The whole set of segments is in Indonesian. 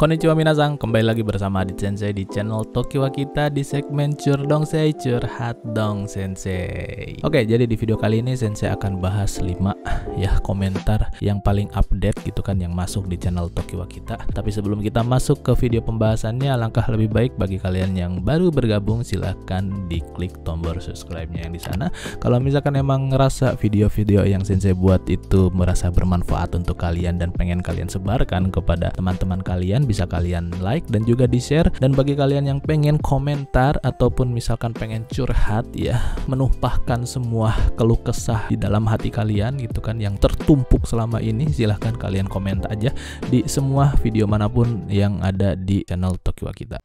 Konnichiwa Minasang, kembali lagi bersama Adit Sensei di channel Tokiwa kita di segmen Curdong Sei Curhat Dong Sensei Oke, jadi di video kali ini Sensei akan bahas 5 ya komentar yang paling update gitu kan yang masuk di channel Tokiwa kita Tapi sebelum kita masuk ke video pembahasannya, langkah lebih baik bagi kalian yang baru bergabung silahkan diklik tombol subscribe-nya yang di sana Kalau misalkan emang ngerasa video-video yang Sensei buat itu merasa bermanfaat untuk kalian dan pengen kalian sebarkan kepada teman-teman kalian bisa kalian like dan juga di-share dan bagi kalian yang pengen komentar ataupun misalkan pengen curhat ya menumpahkan semua keluh kesah di dalam hati kalian gitu kan yang tertumpuk selama ini silahkan kalian komentar aja di semua video manapun yang ada di channel Tokiwa kita.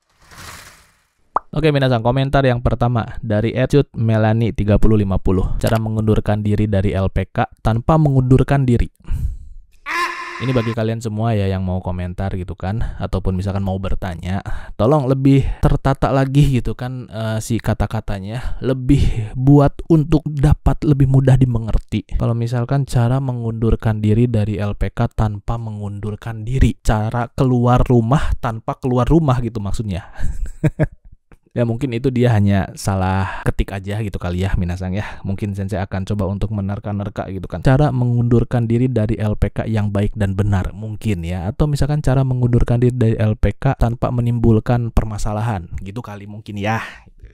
Oke minasan, komentar yang pertama dari Ecut Melani 3050. Cara mengundurkan diri dari LPK tanpa mengundurkan diri. Ini bagi kalian semua ya yang mau komentar gitu kan ataupun misalkan mau bertanya, tolong lebih tertata lagi gitu kan uh, si kata-katanya, lebih buat untuk dapat lebih mudah dimengerti. Kalau misalkan cara mengundurkan diri dari LPK tanpa mengundurkan diri, cara keluar rumah tanpa keluar rumah gitu maksudnya. Ya mungkin itu dia hanya salah ketik aja gitu kali ya Minasang ya. Mungkin Sensei akan coba untuk menerka-nerka gitu kan. Cara mengundurkan diri dari LPK yang baik dan benar mungkin ya. Atau misalkan cara mengundurkan diri dari LPK tanpa menimbulkan permasalahan gitu kali mungkin ya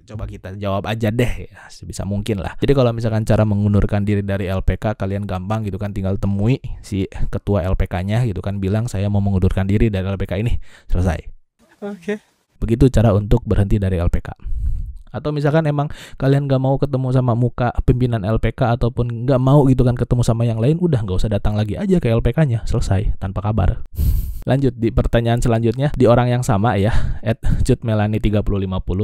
coba kita jawab aja deh ya, sebisa mungkin lah. Jadi kalau misalkan cara mengundurkan diri dari LPK kalian gampang gitu kan tinggal temui si ketua LPK-nya gitu kan bilang saya mau mengundurkan diri dari LPK ini. Selesai. Oke. Okay. Begitu cara untuk berhenti dari LPK. Atau misalkan emang kalian gak mau ketemu sama muka pimpinan LPK ataupun gak mau gitu kan ketemu sama yang lain, udah gak usah datang lagi aja ke LPK-nya, selesai, tanpa kabar. Lanjut di pertanyaan selanjutnya di orang yang sama ya, at Melani 3050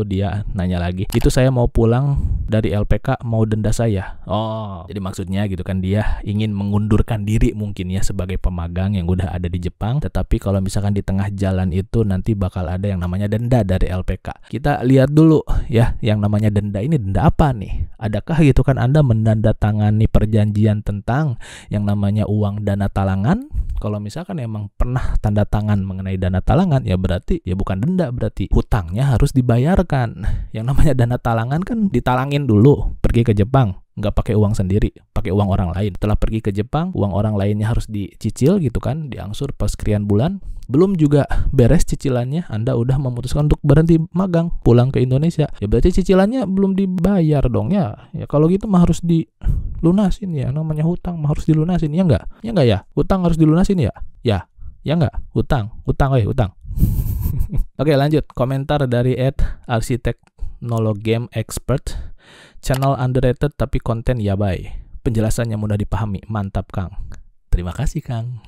dia nanya lagi. Itu saya mau pulang dari LPK mau denda saya. Oh, jadi maksudnya gitu kan dia ingin mengundurkan diri mungkin ya sebagai pemagang yang udah ada di Jepang, tetapi kalau misalkan di tengah jalan itu nanti bakal ada yang namanya denda dari LPK. Kita lihat dulu ya yang namanya denda ini denda apa nih? Adakah gitu kan Anda menandatangani perjanjian tentang yang namanya uang dana talangan? Kalau misalkan emang pernah tanda tangan mengenai dana talangan ya berarti ya bukan denda berarti hutangnya harus dibayarkan. Yang namanya dana talangan kan ditalangin dulu pergi ke Jepang nggak pakai uang sendiri, pakai uang orang lain. Setelah pergi ke Jepang, uang orang lainnya harus dicicil gitu kan, diangsur pas sekian bulan. Belum juga beres cicilannya, Anda udah memutuskan untuk berhenti magang, pulang ke Indonesia. Ya berarti cicilannya belum dibayar dong ya. Ya kalau gitu mah harus dilunasin ya, namanya hutang mah harus dilunasin ya nggak? Ya nggak ya? Hutang harus dilunasin ya? Ya, Ya nggak? Utang. Utang, eh utang. Oke, lanjut. Komentar dari Ed arsitek Nolo game Expert. Channel underrated tapi konten ya bay. Penjelasannya mudah dipahami. Mantap, Kang. Terima kasih, Kang.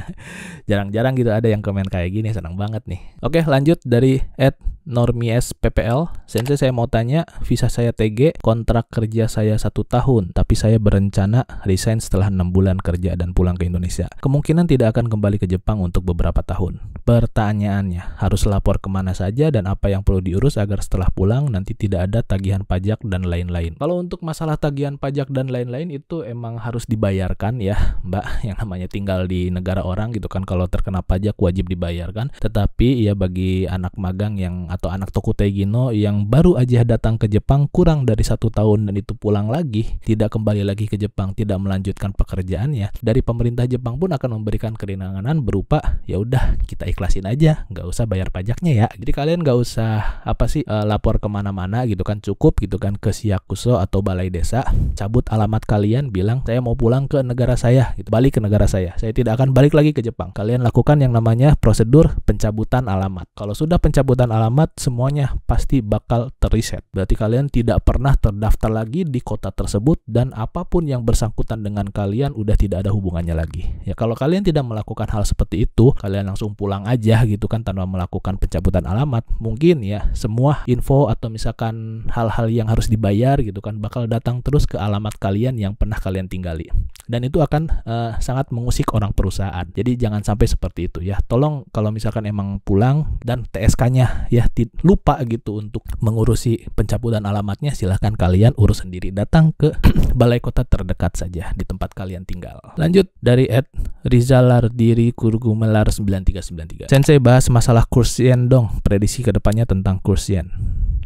Jarang-jarang gitu ada yang komen kayak gini. Senang banget nih. Oke, lanjut dari Ed Normies PPL. Sensei saya mau tanya, visa saya TG, kontrak kerja saya satu tahun, tapi saya berencana resign setelah enam bulan kerja dan pulang ke Indonesia. Kemungkinan tidak akan kembali ke Jepang untuk beberapa tahun. Pertanyaannya, harus lapor kemana saja dan apa yang perlu diurus agar setelah pulang nanti tidak ada tagihan pajak dan lain-lain. Kalau untuk masalah tagihan pajak dan lain-lain itu emang harus dibayarkan ya, Mbak, yang namanya tinggal di negara orang gitu kan kalau terkena pajak wajib dibayarkan. Tetapi ya bagi anak magang yang atau anak Tokutegino yang baru aja datang ke Jepang kurang dari satu tahun dan itu pulang lagi, tidak kembali lagi ke Jepang, tidak melanjutkan pekerjaannya, dari pemerintah Jepang pun akan memberikan keringanan berupa ya udah kita ikhlasin aja, nggak usah bayar pajaknya ya. Jadi kalian nggak usah apa sih e, lapor kemana-mana gitu kan cukup gitu kan ke Siakuso atau balai desa, cabut alamat kalian, bilang saya mau pulang ke negara saya, gitu. balik ke negara saya, saya tidak akan balik lagi ke Jepang. Kalian lakukan yang namanya prosedur pencabutan alamat. Kalau sudah pencabutan alamat banget semuanya pasti bakal terreset. Berarti kalian tidak pernah terdaftar lagi di kota tersebut dan apapun yang bersangkutan dengan kalian udah tidak ada hubungannya lagi. Ya kalau kalian tidak melakukan hal seperti itu, kalian langsung pulang aja gitu kan tanpa melakukan pencabutan alamat. Mungkin ya semua info atau misalkan hal-hal yang harus dibayar gitu kan bakal datang terus ke alamat kalian yang pernah kalian tinggali. Dan itu akan uh, sangat mengusik orang perusahaan. Jadi jangan sampai seperti itu ya. Tolong kalau misalkan emang pulang dan TSK-nya ya lupa gitu untuk mengurusi pencabutan alamatnya silahkan kalian urus sendiri datang ke balai kota terdekat saja di tempat kalian tinggal lanjut dari Ed Rizalardiri Kurgumelar 9393 Sensei bahas masalah kursien dong prediksi kedepannya tentang kursien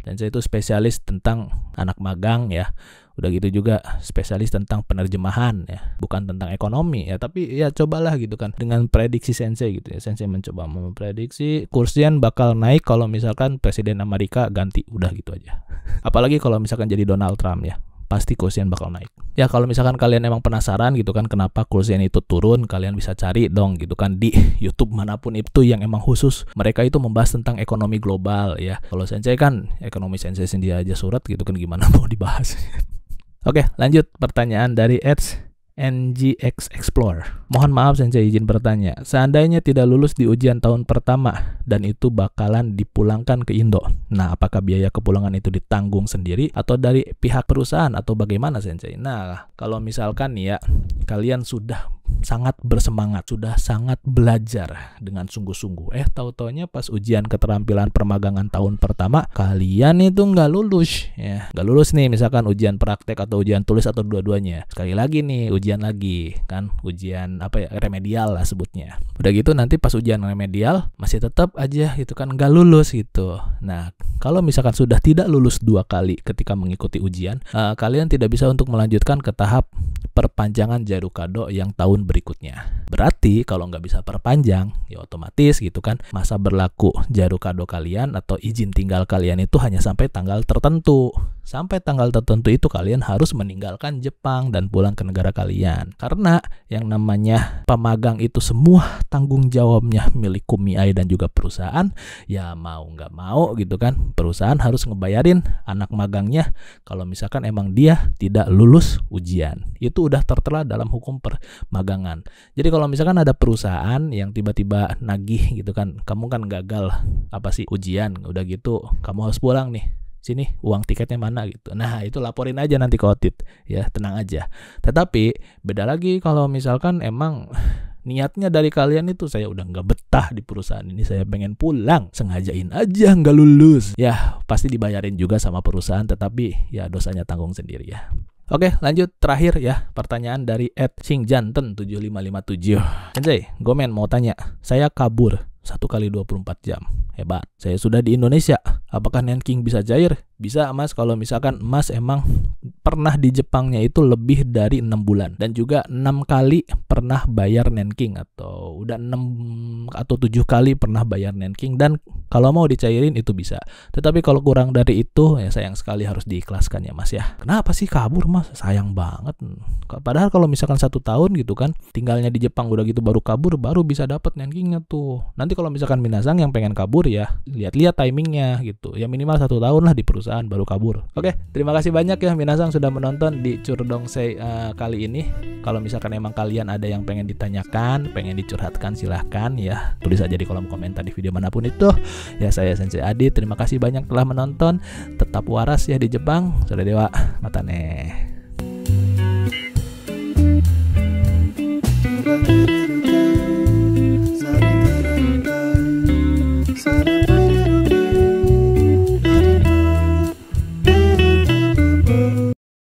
dan saya itu spesialis tentang anak magang ya udah gitu juga spesialis tentang penerjemahan ya bukan tentang ekonomi ya tapi ya cobalah gitu kan dengan prediksi sensei gitu ya sensei mencoba memprediksi kursian bakal naik kalau misalkan presiden Amerika ganti udah gitu aja apalagi kalau misalkan jadi Donald Trump ya pasti kursian bakal naik. Ya kalau misalkan kalian emang penasaran gitu kan kenapa kursian itu turun, kalian bisa cari dong gitu kan di YouTube manapun itu yang emang khusus mereka itu membahas tentang ekonomi global ya. Kalau Sensei kan ekonomi Sensei sendiri aja surat gitu kan gimana mau dibahas. Oke, lanjut pertanyaan dari Eds. NGX Explorer. Mohon maaf Sensei izin bertanya, seandainya tidak lulus di ujian tahun pertama dan itu bakalan dipulangkan ke Indo. Nah, apakah biaya kepulangan itu ditanggung sendiri atau dari pihak perusahaan atau bagaimana Sensei? Nah, kalau misalkan ya, kalian sudah sangat bersemangat, sudah sangat belajar dengan sungguh-sungguh. Eh, tahu-taunya pas ujian keterampilan permagangan tahun pertama, kalian itu nggak lulus, ya nggak lulus nih misalkan ujian praktek atau ujian tulis atau dua-duanya. Sekali lagi nih ujian lagi, kan ujian apa ya remedial lah sebutnya. Udah gitu nanti pas ujian remedial masih tetap aja itu kan nggak lulus gitu. Nah, kalau misalkan sudah tidak lulus dua kali ketika mengikuti ujian, eh, kalian tidak bisa untuk melanjutkan ke tahap perpanjangan jarukado yang tahun tahun berikutnya. Berarti kalau nggak bisa perpanjang, ya otomatis gitu kan masa berlaku jaru kado kalian atau izin tinggal kalian itu hanya sampai tanggal tertentu. Sampai tanggal tertentu itu kalian harus meninggalkan Jepang dan pulang ke negara kalian. Karena yang namanya pemagang itu semua tanggung jawabnya milik Kumiai dan juga perusahaan. Ya mau nggak mau gitu kan. Perusahaan harus ngebayarin anak magangnya kalau misalkan emang dia tidak lulus ujian. Itu udah tertera dalam hukum permagangan. Jadi kalau misalkan ada perusahaan yang tiba-tiba nagih gitu kan. Kamu kan gagal apa sih ujian. Udah gitu kamu harus pulang nih sini uang tiketnya mana gitu. Nah, itu laporin aja nanti ke Otit ya, tenang aja. Tetapi beda lagi kalau misalkan emang niatnya dari kalian itu saya udah nggak betah di perusahaan ini saya pengen pulang sengajain aja nggak lulus ya pasti dibayarin juga sama perusahaan tetapi ya dosanya tanggung sendiri ya Oke lanjut terakhir ya pertanyaan dari Ed Singjanten 7557 Sensei, Gomen mau tanya saya kabur satu kali 24 jam hebat saya sudah di Indonesia Apakah Nanking bisa jair? Bisa mas kalau misalkan emas emang pernah di Jepangnya itu lebih dari enam bulan dan juga enam kali pernah bayar Nanking atau udah enam atau tujuh kali pernah bayar Nanking dan kalau mau dicairin itu bisa. Tetapi kalau kurang dari itu ya sayang sekali harus diikhlaskan ya Mas ya. Kenapa sih kabur Mas? Sayang banget. Padahal kalau misalkan satu tahun gitu kan tinggalnya di Jepang udah gitu baru kabur baru bisa dapat rankingnya tuh. Nanti kalau misalkan Minasang yang pengen kabur ya lihat-lihat timingnya gitu. Ya minimal satu tahun lah di perusahaan baru kabur. Oke, terima kasih banyak ya Minasang sudah menonton di Say uh, eh, kali ini. Kalau misalkan emang kalian ada yang pengen ditanyakan, pengen dicurhatkan silahkan ya tulis aja di kolom komentar di video manapun itu. Ya saya Sensei Adi, terima kasih banyak telah menonton. Tetap waras ya di Jepang. Sudah dewa, matane.